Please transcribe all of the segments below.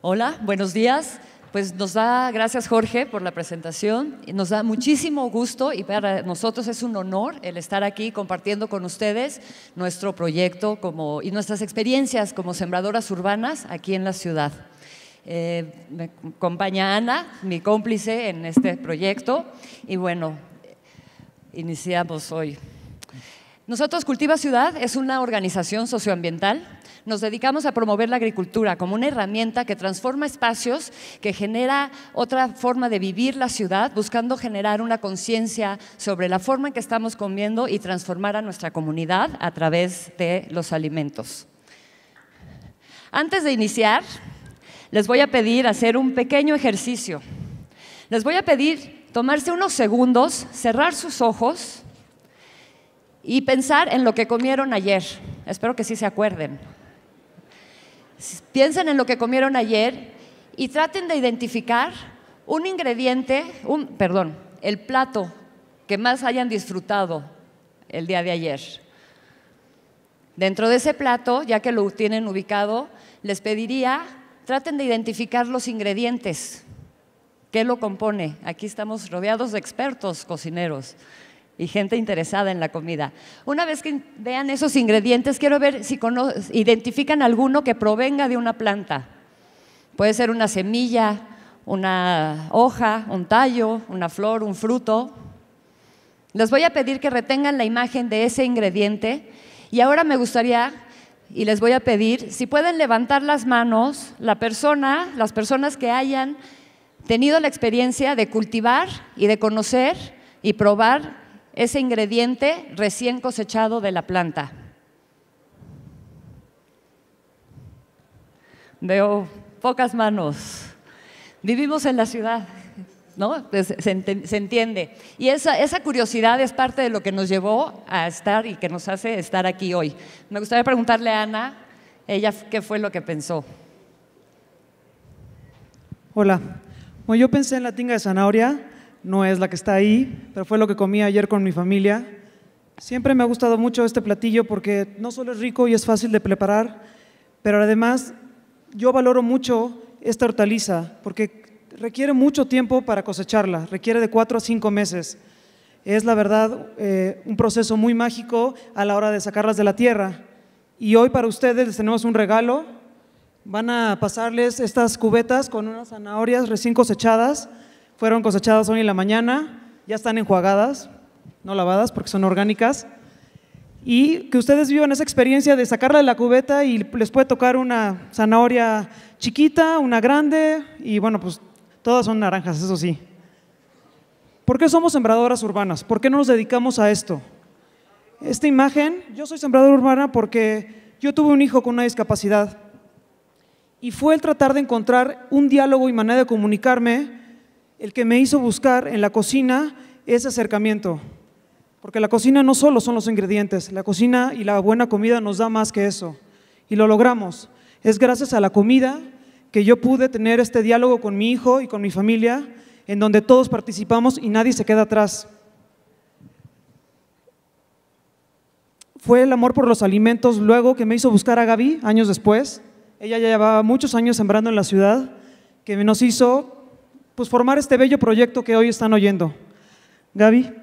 Hola, buenos días. Pues nos da, gracias Jorge por la presentación, nos da muchísimo gusto y para nosotros es un honor el estar aquí compartiendo con ustedes nuestro proyecto como, y nuestras experiencias como sembradoras urbanas aquí en la ciudad. Eh, me acompaña Ana, mi cómplice en este proyecto, y bueno, iniciamos hoy. Nosotros Cultiva Ciudad es una organización socioambiental nos dedicamos a promover la agricultura como una herramienta que transforma espacios, que genera otra forma de vivir la ciudad, buscando generar una conciencia sobre la forma en que estamos comiendo y transformar a nuestra comunidad a través de los alimentos. Antes de iniciar, les voy a pedir hacer un pequeño ejercicio. Les voy a pedir tomarse unos segundos, cerrar sus ojos y pensar en lo que comieron ayer. Espero que sí se acuerden piensen en lo que comieron ayer y traten de identificar un ingrediente, un, perdón, el plato que más hayan disfrutado el día de ayer. Dentro de ese plato, ya que lo tienen ubicado, les pediría, traten de identificar los ingredientes. ¿Qué lo compone? Aquí estamos rodeados de expertos cocineros y gente interesada en la comida. Una vez que vean esos ingredientes, quiero ver si identifican alguno que provenga de una planta. Puede ser una semilla, una hoja, un tallo, una flor, un fruto. Les voy a pedir que retengan la imagen de ese ingrediente y ahora me gustaría y les voy a pedir si pueden levantar las manos la persona, las personas que hayan tenido la experiencia de cultivar y de conocer y probar ese ingrediente recién cosechado de la planta. Veo pocas manos. Vivimos en la ciudad, ¿no? Pues, se, entiende. Y esa, esa curiosidad es parte de lo que nos llevó a estar y que nos hace estar aquí hoy. Me gustaría preguntarle a Ana, ella qué fue lo que pensó. Hola. Bueno, yo pensé en la tinga de zanahoria, no es la que está ahí, pero fue lo que comí ayer con mi familia. Siempre me ha gustado mucho este platillo porque no solo es rico y es fácil de preparar, pero además yo valoro mucho esta hortaliza porque requiere mucho tiempo para cosecharla, requiere de cuatro a cinco meses. Es la verdad eh, un proceso muy mágico a la hora de sacarlas de la tierra. Y hoy para ustedes les tenemos un regalo. Van a pasarles estas cubetas con unas zanahorias recién cosechadas fueron cosechadas hoy en la mañana, ya están enjuagadas, no lavadas porque son orgánicas. Y que ustedes vivan esa experiencia de sacarla de la cubeta y les puede tocar una zanahoria chiquita, una grande, y bueno, pues todas son naranjas, eso sí. ¿Por qué somos sembradoras urbanas? ¿Por qué no nos dedicamos a esto? Esta imagen, yo soy sembradora urbana porque yo tuve un hijo con una discapacidad y fue el tratar de encontrar un diálogo y manera de comunicarme el que me hizo buscar en la cocina ese acercamiento. Porque la cocina no solo son los ingredientes, la cocina y la buena comida nos da más que eso. Y lo logramos. Es gracias a la comida que yo pude tener este diálogo con mi hijo y con mi familia, en donde todos participamos y nadie se queda atrás. Fue el amor por los alimentos luego que me hizo buscar a Gaby años después. Ella ya llevaba muchos años sembrando en la ciudad, que nos hizo pues formar este bello proyecto que hoy están oyendo. Gaby.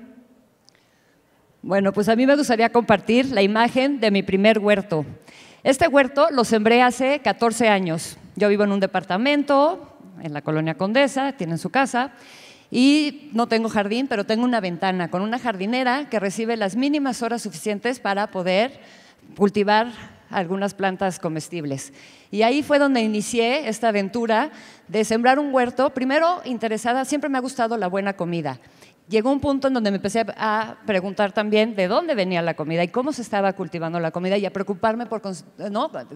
Bueno, pues a mí me gustaría compartir la imagen de mi primer huerto. Este huerto lo sembré hace 14 años. Yo vivo en un departamento en la colonia Condesa, tienen su casa, y no tengo jardín, pero tengo una ventana con una jardinera que recibe las mínimas horas suficientes para poder cultivar algunas plantas comestibles. Y ahí fue donde inicié esta aventura de sembrar un huerto. Primero, interesada, siempre me ha gustado la buena comida. Llegó un punto en donde me empecé a preguntar también de dónde venía la comida y cómo se estaba cultivando la comida y a preocuparme por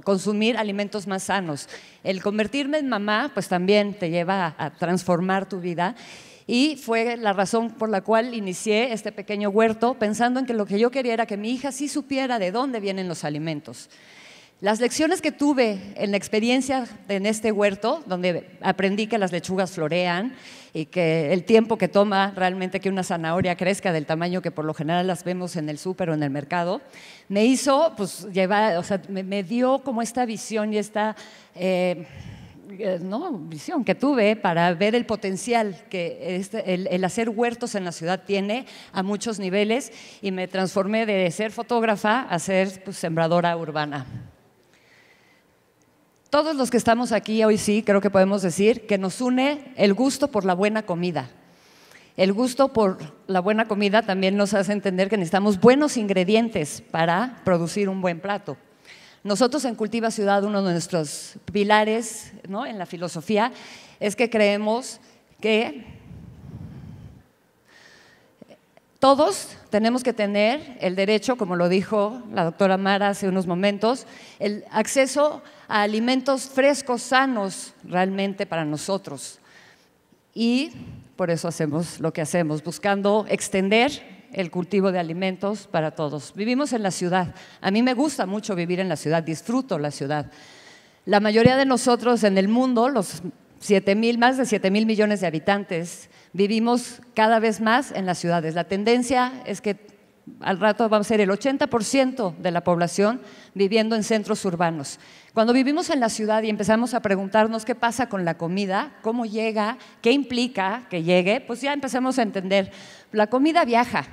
consumir alimentos más sanos. El convertirme en mamá, pues también te lleva a transformar tu vida y fue la razón por la cual inicié este pequeño huerto pensando en que lo que yo quería era que mi hija sí supiera de dónde vienen los alimentos. Las lecciones que tuve en la experiencia en este huerto, donde aprendí que las lechugas florean y que el tiempo que toma realmente que una zanahoria crezca del tamaño que por lo general las vemos en el súper o en el mercado, me hizo, pues, llevar, o sea, me, dio como esta visión y esta... Eh, eh, no, visión que tuve para ver el potencial que este, el, hacer huertos en la ciudad tiene a muchos niveles y me transformé de ser fotógrafa a ser pues, sembradora urbana. Todos los que estamos aquí hoy sí, creo que podemos decir que nos une el gusto por la buena comida. El gusto por la buena comida también nos hace entender que necesitamos buenos ingredientes para producir un buen plato. Nosotros en Cultiva Ciudad, uno de nuestros pilares en la filosofía es que creemos que todos tenemos que tener el derecho, como lo dijo la doctora Mara hace unos momentos, el acceso a alimentos frescos, sanos realmente para nosotros. Y por eso hacemos lo que hacemos, buscando extender el cultivo de alimentos para todos. Vivimos en la ciudad. A mí me gusta mucho vivir en la ciudad, disfruto la ciudad. La mayoría de nosotros en el mundo, los 7 mil, más de 7 mil millones de habitantes, vivimos cada vez más en las ciudades. La tendencia es que al rato vamos a ser el 80% de la población viviendo en centros urbanos. Cuando vivimos en la ciudad y empezamos a preguntarnos qué pasa con la comida, cómo llega, qué implica que llegue, pues ya empezamos a entender, la comida viaja.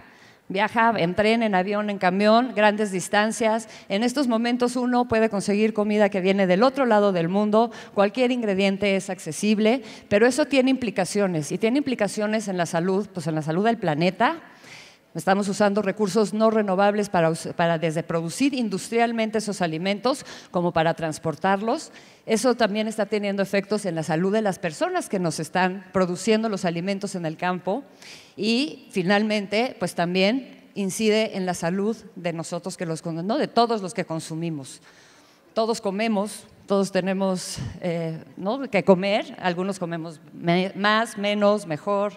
Viaja en tren, en avión, en camión, grandes distancias. En estos momentos uno puede conseguir comida que viene del otro lado del mundo, cualquier ingrediente es accesible, pero eso tiene implicaciones y tiene implicaciones en la salud, pues en la salud del planeta, Estamos usando recursos no renovables para, desde producir industrialmente esos alimentos como para transportarlos. Eso también está teniendo efectos en la salud de las personas que nos están produciendo los alimentos en el campo y finalmente, pues también incide en la salud de nosotros que los de todos los que consumimos. Todos comemos, todos tenemos eh, que comer, algunos comemos más, menos, mejor,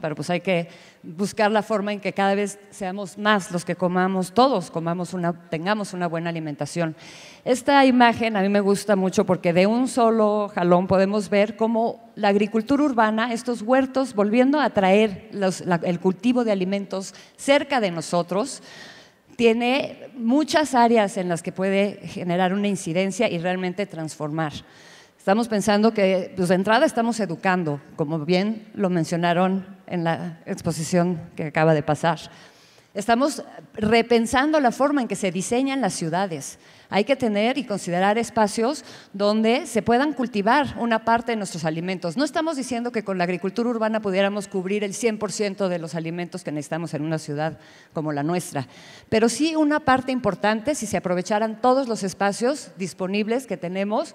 pero pues hay que buscar la forma en que cada vez seamos más los que comamos, todos comamos una, tengamos una buena alimentación. Esta imagen a mí me gusta mucho porque de un solo jalón podemos ver cómo la agricultura urbana, estos huertos, volviendo a traer el cultivo de alimentos cerca de nosotros, tiene muchas áreas en las que puede generar una incidencia y realmente transformar. Estamos pensando que, pues de entrada estamos educando, como bien lo mencionaron en la exposición que acaba de pasar. Estamos repensando la forma en que se diseñan las ciudades. Hay que tener y considerar espacios donde se puedan cultivar una parte de nuestros alimentos. No estamos diciendo que con la agricultura urbana pudiéramos cubrir el 100% de los alimentos que necesitamos en una ciudad como la nuestra, pero sí una parte importante si se aprovecharan todos los espacios disponibles que tenemos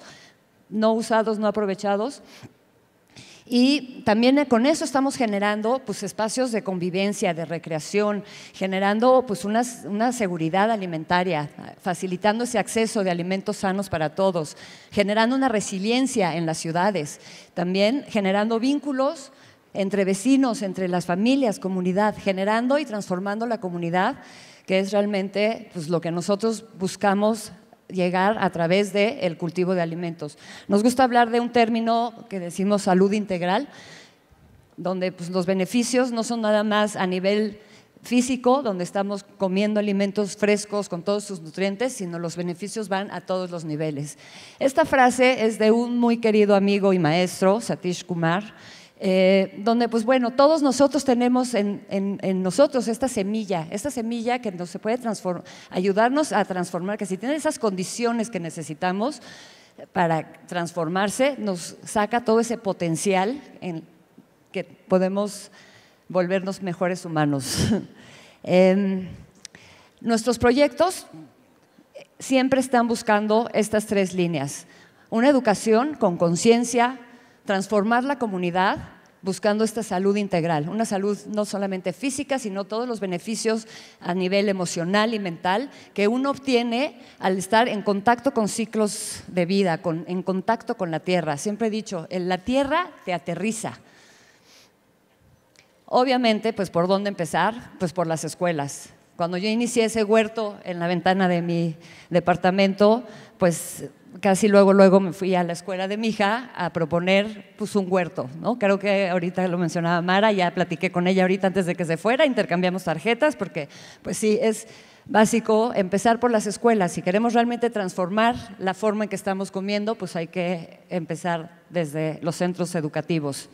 no usados, no aprovechados. Y también con eso estamos generando pues, espacios de convivencia, de recreación, generando pues, una, seguridad alimentaria, facilitando ese acceso de alimentos sanos para todos, generando una resiliencia en las ciudades, también generando vínculos entre vecinos, entre las familias, comunidad, generando y transformando la comunidad, que es realmente pues, lo que nosotros buscamos llegar a través del cultivo de alimentos. Nos gusta hablar de un término que decimos salud integral, donde pues, los beneficios no son nada más a nivel físico, donde estamos comiendo alimentos frescos con todos sus nutrientes, sino los beneficios van a todos los niveles. Esta frase es de un muy querido amigo y maestro, Satish Kumar, eh, donde pues bueno, todos nosotros tenemos en, nosotros esta semilla, esta semilla que nos se puede ayudarnos a transformar, que si tiene esas condiciones que necesitamos para transformarse, nos saca todo ese potencial en que podemos volvernos mejores humanos. Em, nuestros proyectos siempre están buscando estas tres líneas. Una educación con conciencia, transformar la comunidad buscando esta salud integral, una salud no solamente física, sino todos los beneficios a nivel emocional y mental que uno obtiene al estar en contacto con ciclos de vida, con, en contacto con la tierra. Siempre he dicho, la tierra te aterriza. Obviamente, pues por dónde empezar, pues por las escuelas. Cuando yo inicié ese huerto en la ventana de mi departamento, pues casi luego, luego me fui a la escuela de mi hija a proponer pues, un huerto, ¿no? Creo que ahorita lo mencionaba Mara, ya platiqué con ella ahorita antes de que se fuera, intercambiamos tarjetas, porque pues sí, es básico empezar por las escuelas. Si queremos realmente transformar la forma en que estamos comiendo, pues hay que empezar desde los centros educativos.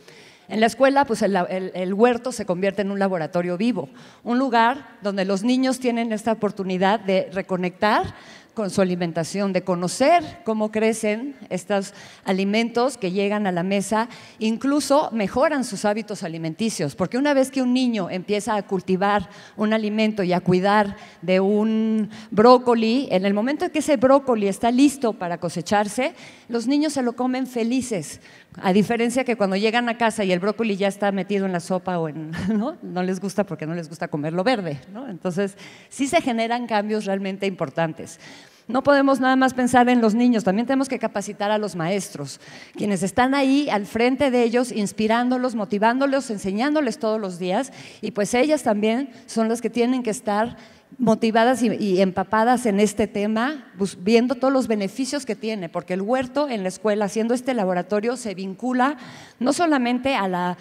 En la escuela, pues el, huerto se convierte en un laboratorio vivo, un lugar donde los niños tienen esta oportunidad de reconectar con su alimentación, de conocer cómo crecen estos alimentos que llegan a la mesa, incluso mejoran sus hábitos alimenticios, porque una vez que un niño empieza a cultivar un alimento y a cuidar de un brócoli, en el momento en que ese brócoli está listo para cosecharse, los niños se lo comen felices, a diferencia que cuando llegan a casa y el brócoli ya está metido en la sopa o en, ¿no? no les gusta porque no les gusta comerlo verde, Entonces, sí se generan cambios realmente importantes. No podemos nada más pensar en los niños, también tenemos que capacitar a los maestros, quienes están ahí al frente de ellos, inspirándolos, motivándolos, enseñándoles todos los días. Y pues ellas también son las que tienen que estar motivadas y, empapadas en este tema, viendo todos los beneficios que tiene, porque el huerto en la escuela, haciendo este laboratorio, se vincula no solamente a la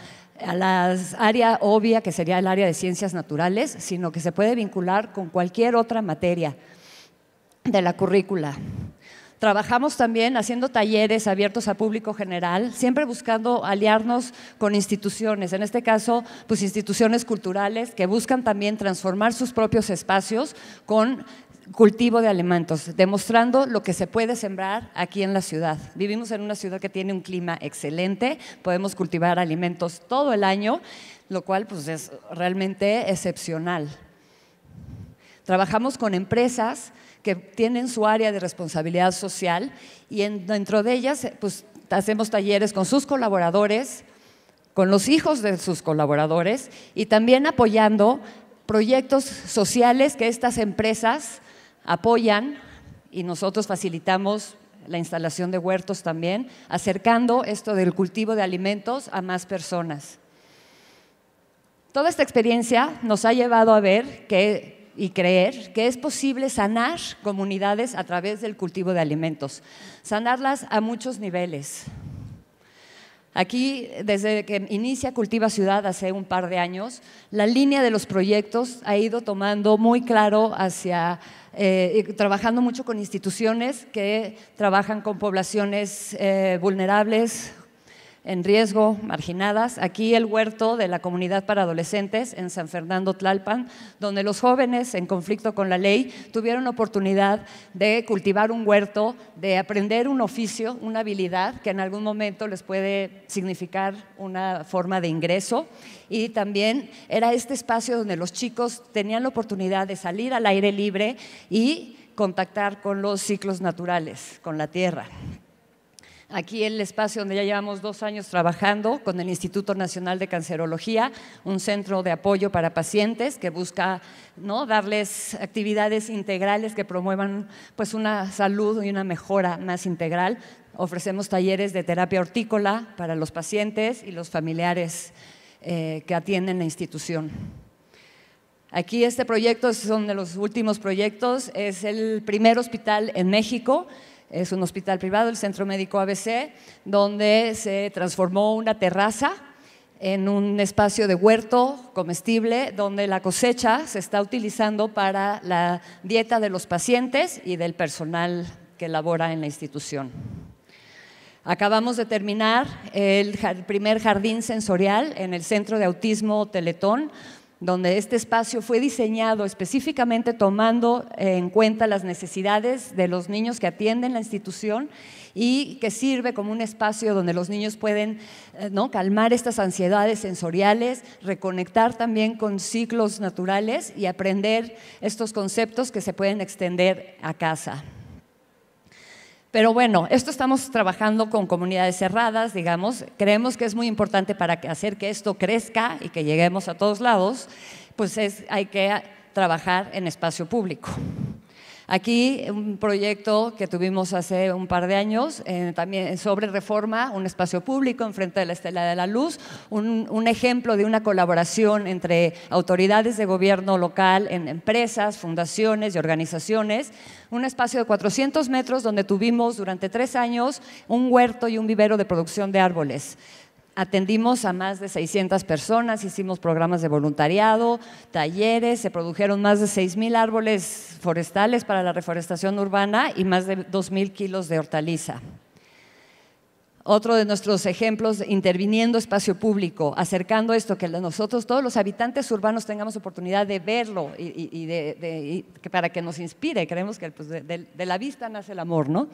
área obvia que sería el área de ciencias naturales, sino que se puede vincular con cualquier otra materia de la currícula. Trabajamos también haciendo talleres abiertos a público general, siempre buscando aliarnos con instituciones, en este caso, pues instituciones culturales que buscan también transformar sus propios espacios con cultivo de alimentos, demostrando lo que se puede sembrar aquí en la ciudad. Vivimos en una ciudad que tiene un clima excelente, podemos cultivar alimentos todo el año, lo cual pues es realmente excepcional. Trabajamos con empresas que tienen su área de responsabilidad social y dentro de ellas pues, hacemos talleres con sus colaboradores, con los hijos de sus colaboradores y también apoyando proyectos sociales que estas empresas apoyan y nosotros facilitamos la instalación de huertos también, acercando esto del cultivo de alimentos a más personas. Toda esta experiencia nos ha llevado a ver que y creer que es posible sanar comunidades a través del cultivo de alimentos, sanarlas a muchos niveles. Aquí, desde que inicia Cultiva Ciudad hace un par de años, la línea de los proyectos ha ido tomando muy claro hacia, eh, trabajando mucho con instituciones que trabajan con poblaciones eh, vulnerables, en riesgo, marginadas. Aquí el huerto de la comunidad para adolescentes en San Fernando Tlalpan, donde los jóvenes en conflicto con la ley tuvieron oportunidad de cultivar un huerto, de aprender un oficio, una habilidad que en algún momento les puede significar una forma de ingreso. Y también era este espacio donde los chicos tenían la oportunidad de salir al aire libre y contactar con los ciclos naturales, con la tierra. Aquí el espacio donde ya llevamos dos años trabajando con el Instituto Nacional de Cancerología, un centro de apoyo para pacientes que busca darles actividades integrales que promuevan pues, una salud y una mejora más integral. Ofrecemos talleres de terapia hortícola para los pacientes y los familiares eh, que atienden la institución. Aquí este proyecto es uno de los últimos proyectos, es el primer hospital en México es un hospital privado, el Centro Médico ABC, donde se transformó una terraza en un espacio de huerto comestible donde la cosecha se está utilizando para la dieta de los pacientes y del personal que labora en la institución. Acabamos de terminar el primer jardín sensorial en el Centro de Autismo Teletón, donde este espacio fue diseñado específicamente tomando en cuenta las necesidades de los niños que atienden la institución y que sirve como un espacio donde los niños pueden eh, calmar estas ansiedades sensoriales, reconectar también con ciclos naturales y aprender estos conceptos que se pueden extender a casa. Pero bueno, esto estamos trabajando con comunidades cerradas, digamos. Creemos que es muy importante para hacer que esto crezca y que lleguemos a todos lados, pues es, hay que trabajar en espacio público. Aquí un proyecto que tuvimos hace un par de años, eh, también sobre reforma, un espacio público enfrente de la Estela de la Luz, un, un ejemplo de una colaboración entre autoridades de gobierno local, en empresas, fundaciones y organizaciones, un espacio de 400 metros donde tuvimos durante tres años un huerto y un vivero de producción de árboles. Atendimos a más de 600 personas, hicimos programas de voluntariado, talleres, se produjeron más de 6.000 árboles forestales para la reforestación urbana y más de 2.000 kilos de hortaliza otro de nuestros ejemplos, interviniendo espacio público, acercando esto, que nosotros, todos los habitantes urbanos, tengamos oportunidad de verlo y, de, para que nos inspire. Creemos que pues, de, la vista nace el amor, ¿no?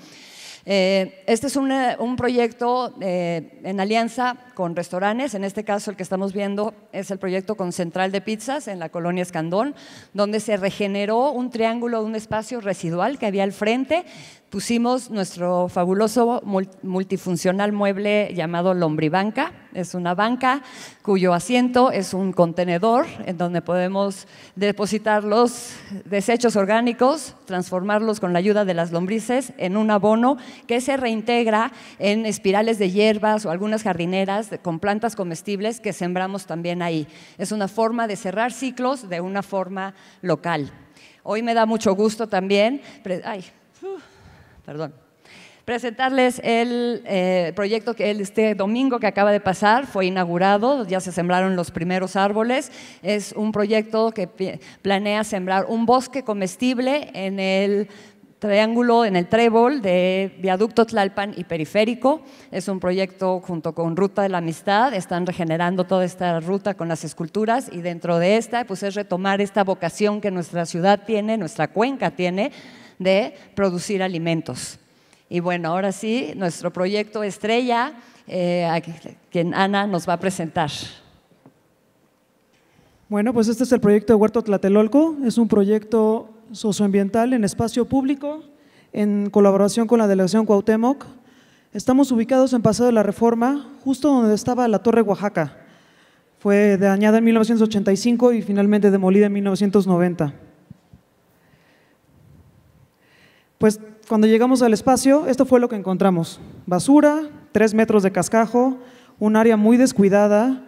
Eh, este es un proyecto eh, en alianza con restaurantes, en este caso el que estamos viendo es el proyecto con Central de Pizzas en la colonia Escandón, donde se regeneró un triángulo, un espacio residual que había al frente, pusimos nuestro fabuloso multifuncional mueble llamado Lombribanca. Es una banca cuyo asiento es un contenedor en donde podemos depositar los desechos orgánicos, transformarlos con la ayuda de las lombrices en un abono que se reintegra en espirales de hierbas o algunas jardineras con plantas comestibles que sembramos también ahí. Es una forma de cerrar ciclos de una forma local. Hoy me da mucho gusto también perdón. Presentarles el eh, proyecto que este domingo que acaba de pasar fue inaugurado, ya se sembraron los primeros árboles. Es un proyecto que planea sembrar un bosque comestible en el triángulo, en el trébol de Viaducto Tlalpan y Periférico. Es un proyecto junto con Ruta de la Amistad, están regenerando toda esta ruta con las esculturas y dentro de esta pues es retomar esta vocación que nuestra ciudad tiene, nuestra cuenca tiene de producir alimentos. Y bueno, ahora sí, nuestro proyecto estrella, eh, quien Ana nos va a presentar. Bueno, pues este es el proyecto de Huerto Tlatelolco. Es un proyecto socioambiental en espacio público, en colaboración con la Delegación Cuauhtémoc. Estamos ubicados en Paseo de la Reforma, justo donde estaba la Torre Oaxaca. Fue dañada en 1985 y finalmente demolida en 1990. Pues cuando llegamos al espacio, esto fue lo que encontramos. Basura, tres metros de cascajo, un área muy descuidada,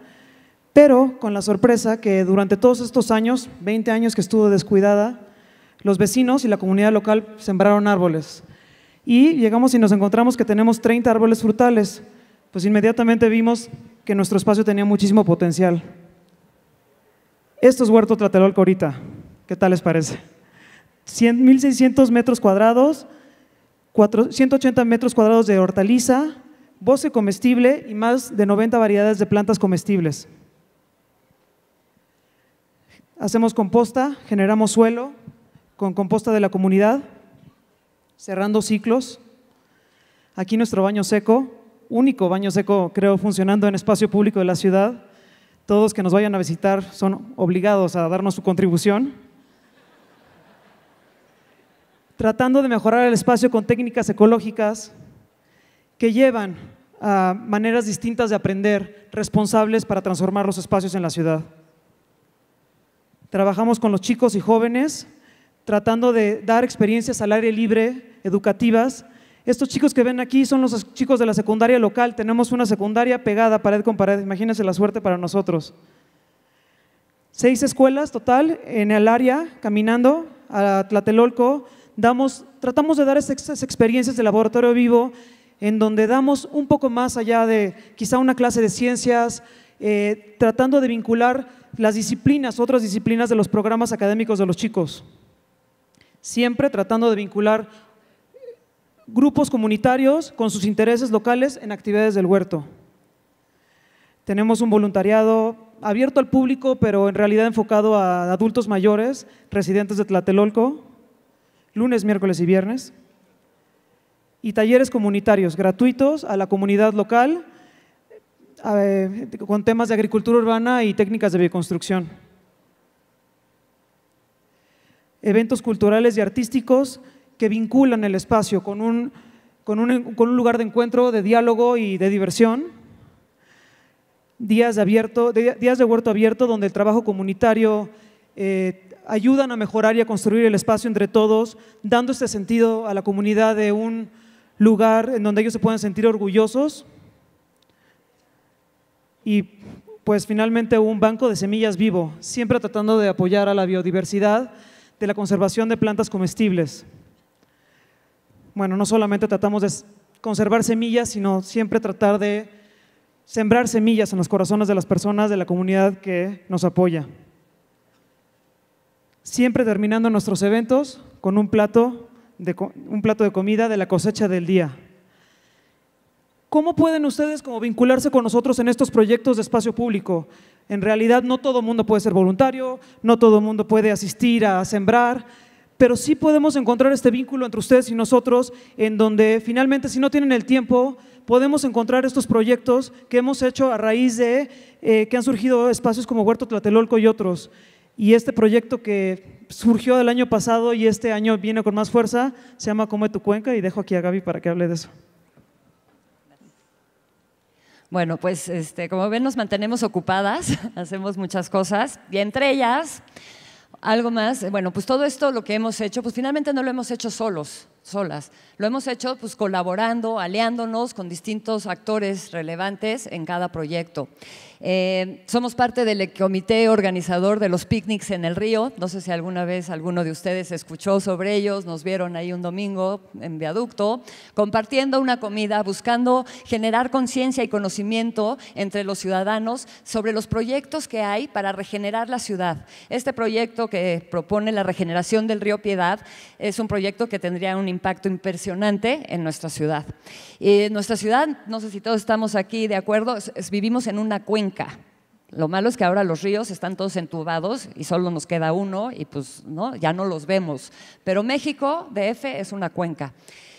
pero con la sorpresa que durante todos estos años, 20 años que estuvo descuidada, los vecinos y la comunidad local sembraron árboles. Y llegamos y nos encontramos que tenemos 30 árboles frutales. Pues inmediatamente vimos que nuestro espacio tenía muchísimo potencial. Esto es Huerto Tlatelolco ahorita. ¿Qué tal les parece? 1.600 metros cuadrados, 180 metros cuadrados de hortaliza, boce comestible y más de 90 variedades de plantas comestibles. Hacemos composta, generamos suelo con composta de la comunidad, cerrando ciclos. Aquí nuestro baño seco, único baño seco creo funcionando en espacio público de la ciudad. Todos que nos vayan a visitar son obligados a darnos su contribución tratando de mejorar el espacio con técnicas ecológicas que llevan a maneras distintas de aprender, responsables para transformar los espacios en la ciudad. Trabajamos con los chicos y jóvenes, tratando de dar experiencias al aire libre, educativas. Estos chicos que ven aquí son los chicos de la secundaria local. Tenemos una secundaria pegada pared con pared. Imagínense la suerte para nosotros. Seis escuelas total en el área, caminando a Tlatelolco, tratamos de dar esas experiencias de laboratorio vivo en donde damos un poco más allá de quizá una clase de ciencias, eh, tratando de vincular las disciplinas, otras disciplinas de los programas académicos de los chicos. Siempre tratando de vincular grupos comunitarios con sus intereses locales en actividades del huerto. Tenemos un voluntariado abierto al público, pero en realidad enfocado a adultos mayores, residentes de Tlatelolco, lunes, miércoles y viernes. Y talleres comunitarios gratuitos a la comunidad local eh, con temas de agricultura urbana y técnicas de bioconstrucción. Eventos culturales y artísticos que vinculan el espacio con un, con un, lugar de encuentro, de diálogo y de diversión días de, abierto, días de huerto abierto donde el trabajo comunitario eh, ayudan a mejorar y a construir el espacio entre todos, dando este sentido a la comunidad de un lugar en donde ellos se puedan sentir orgullosos. Y pues finalmente un banco de semillas vivo, siempre tratando de apoyar a la biodiversidad de la conservación de plantas comestibles. Bueno, no solamente tratamos de conservar semillas, sino siempre tratar de sembrar semillas en los corazones de las personas de la comunidad que nos apoya siempre terminando nuestros eventos con un plato de, un plato de comida de la cosecha del día. ¿Cómo pueden ustedes como vincularse con nosotros en estos proyectos de espacio público? En realidad no todo el mundo puede ser voluntario, no todo el mundo puede asistir a sembrar, pero sí podemos encontrar este vínculo entre ustedes y nosotros en donde finalmente si no tienen el tiempo podemos encontrar estos proyectos que hemos hecho a raíz de eh, que han surgido espacios como Huerto Tlatelolco y otros. Y este proyecto que surgió del año pasado y este año viene con más fuerza se llama Come tu Cuenca y dejo aquí a Gaby para que hable de eso. Bueno, pues este, como ven nos mantenemos ocupadas, hacemos muchas cosas y entre ellas algo más, bueno, pues todo esto lo que hemos hecho, pues finalmente no lo hemos hecho solos solas. Lo hemos hecho pues, colaborando, aliándonos con distintos actores relevantes en cada proyecto. Eh, somos parte del comité organizador de los picnics en el río. No sé si alguna vez alguno de ustedes escuchó sobre ellos, nos vieron ahí un domingo en viaducto, compartiendo una comida, buscando generar conciencia y conocimiento entre los ciudadanos sobre los proyectos que hay para regenerar la ciudad. Este proyecto que propone la regeneración del río Piedad es un proyecto que tendría un impacto impresionante en nuestra ciudad. Y nuestra ciudad, no sé si todos estamos aquí de acuerdo, vivimos en una cuenca. Lo malo es que ahora los ríos están todos entubados y solo nos queda uno y pues ¿no? ya no los vemos. Pero México, DF, es una cuenca.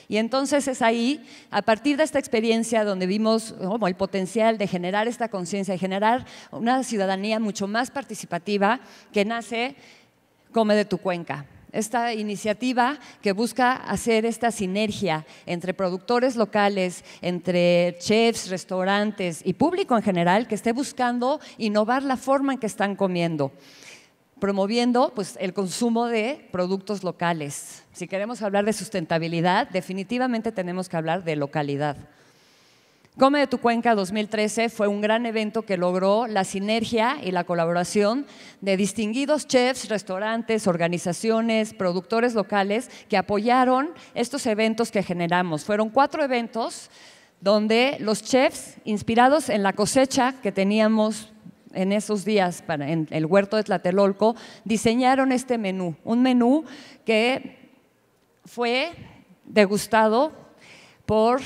Y entonces es ahí, a partir de esta experiencia donde vimos como el potencial de generar esta conciencia, de generar una ciudadanía mucho más participativa que nace Come de tu cuenca esta iniciativa que busca hacer esta sinergia entre productores locales, entre chefs, restaurantes y público en general que esté buscando innovar la forma en que están comiendo promoviendo pues, el consumo de productos locales. Si queremos hablar de sustentabilidad, definitivamente tenemos que hablar de localidad. Come de tu Cuenca 2013 fue un gran evento que logró la sinergia y la colaboración de distinguidos chefs, restaurantes, organizaciones, productores locales que apoyaron estos eventos que generamos. Fueron cuatro eventos donde los chefs, inspirados en la cosecha que teníamos en esos días para, en el huerto de Tlatelolco, diseñaron este menú, un menú que fue degustado por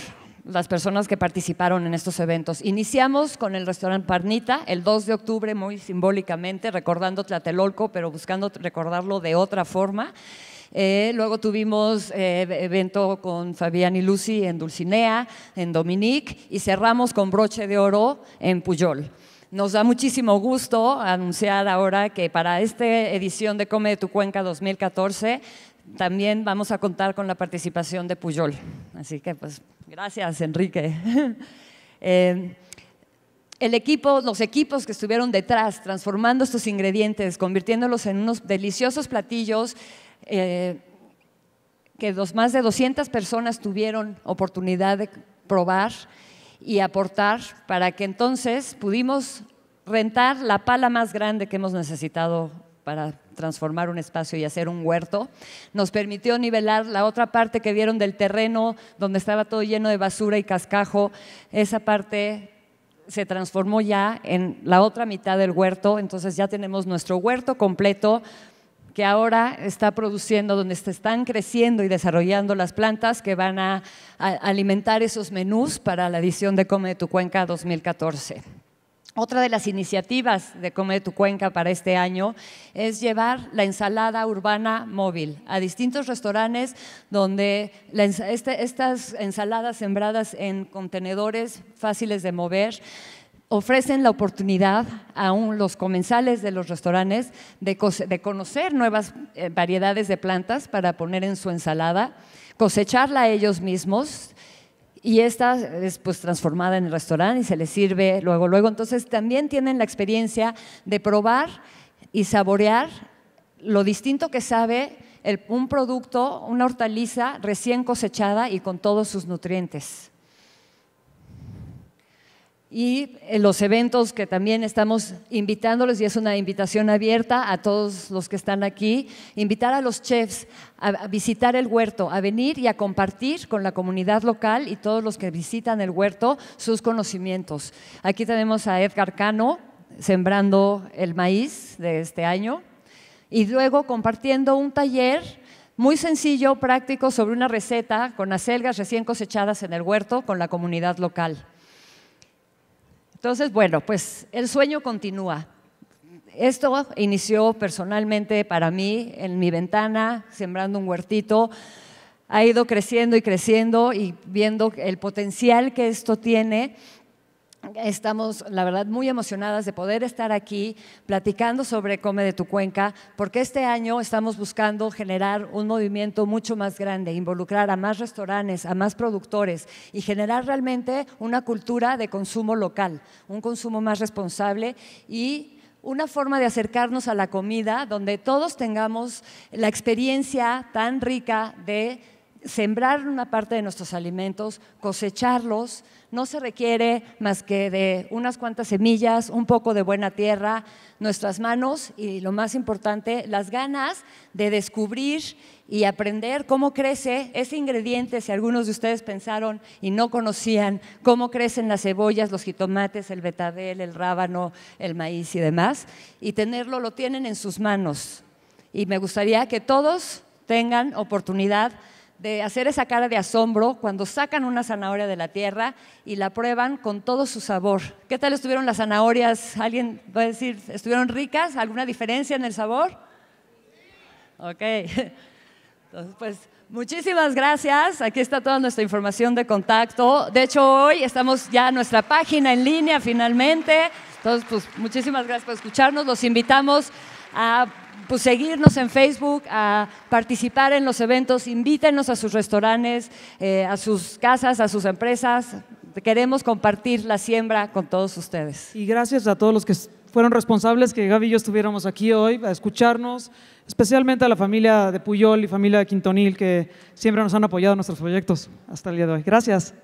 las personas que participaron en estos eventos. Iniciamos con el restaurante Parnita el 2 de octubre, muy simbólicamente, recordando Tlatelolco, pero buscando recordarlo de otra forma. Eh, luego tuvimos eh, evento con Fabián y Lucy en Dulcinea, en Dominique, y cerramos con broche de oro en Puyol. Nos da muchísimo gusto anunciar ahora que para esta edición de Come de tu Cuenca 2014 también vamos a contar con la participación de Puyol. Así que pues gracias Enrique. Eh, el equipo, los equipos que estuvieron detrás, transformando estos ingredientes, convirtiéndolos en unos deliciosos platillos eh, que más de 200 personas tuvieron oportunidad de probar y aportar para que entonces pudimos rentar la pala más grande que hemos necesitado para transformar un espacio y hacer un huerto. Nos permitió nivelar la otra parte que vieron del terreno, donde estaba todo lleno de basura y cascajo. Esa parte se transformó ya en la otra mitad del huerto, entonces ya tenemos nuestro huerto completo que ahora está produciendo, donde se están creciendo y desarrollando las plantas que van a, alimentar esos menús para la edición de Come de tu Cuenca 2014. Otra de las iniciativas de Come de tu Cuenca para este año es llevar la ensalada urbana móvil a distintos restaurantes donde este, estas ensaladas sembradas en contenedores fáciles de mover ofrecen la oportunidad a los comensales de los restaurantes de, conocer nuevas eh, variedades de plantas para poner en su ensalada, cosecharla ellos mismos y esta es pues transformada en el restaurante y se les sirve luego, luego. Entonces también tienen la experiencia de probar y saborear lo distinto que sabe un producto, una hortaliza recién cosechada y con todos sus nutrientes y en eh, los eventos que también estamos invitándoles, y es una invitación abierta a todos los que están aquí, invitar a los chefs a visitar el huerto, a venir y a compartir con la comunidad local y todos los que visitan el huerto sus conocimientos. Aquí tenemos a Edgar Cano sembrando el maíz de este año y luego compartiendo un taller muy sencillo, práctico, sobre una receta con acelgas recién cosechadas en el huerto con la comunidad local. Entonces, bueno, pues el sueño continúa. Esto inició personalmente para mí en mi ventana, sembrando un huertito. Ha ido creciendo y creciendo y viendo el potencial que esto tiene Estamos, la verdad, muy emocionadas de poder estar aquí platicando sobre Come de tu Cuenca, porque este año estamos buscando generar un movimiento mucho más grande, involucrar a más restaurantes, a más productores y generar realmente una cultura de consumo local, un consumo más responsable y una forma de acercarnos a la comida donde todos tengamos la experiencia tan rica de sembrar una parte de nuestros alimentos, cosecharlos, no se requiere más que de unas cuantas semillas, un poco de buena tierra, nuestras manos y lo más importante, las ganas de descubrir y aprender cómo crece ese ingrediente, si algunos de ustedes pensaron y no conocían cómo crecen las cebollas, los jitomates, el betabel, el rábano, el maíz y demás, y tenerlo, lo tienen en sus manos. Y me gustaría que todos tengan oportunidad de hacer esa cara de asombro cuando sacan una zanahoria de la tierra y la prueban con todo su sabor. ¿Qué tal estuvieron las zanahorias? ¿Alguien va a decir, estuvieron ricas? ¿Alguna diferencia en el sabor? Ok. Entonces, pues muchísimas gracias. Aquí está toda nuestra información de contacto. De hecho, hoy estamos ya en nuestra página en línea finalmente. Entonces, pues muchísimas gracias por escucharnos. Los invitamos a pues seguirnos en Facebook, a participar en los eventos, invítenos a sus restaurantes, eh, a sus casas, a sus empresas. Queremos compartir la siembra con todos ustedes. Y gracias a todos los que fueron responsables que Gaby y yo estuviéramos aquí hoy a escucharnos, especialmente a la familia de Puyol y familia de Quintonil que siempre nos han apoyado en nuestros proyectos hasta el día de hoy. Gracias.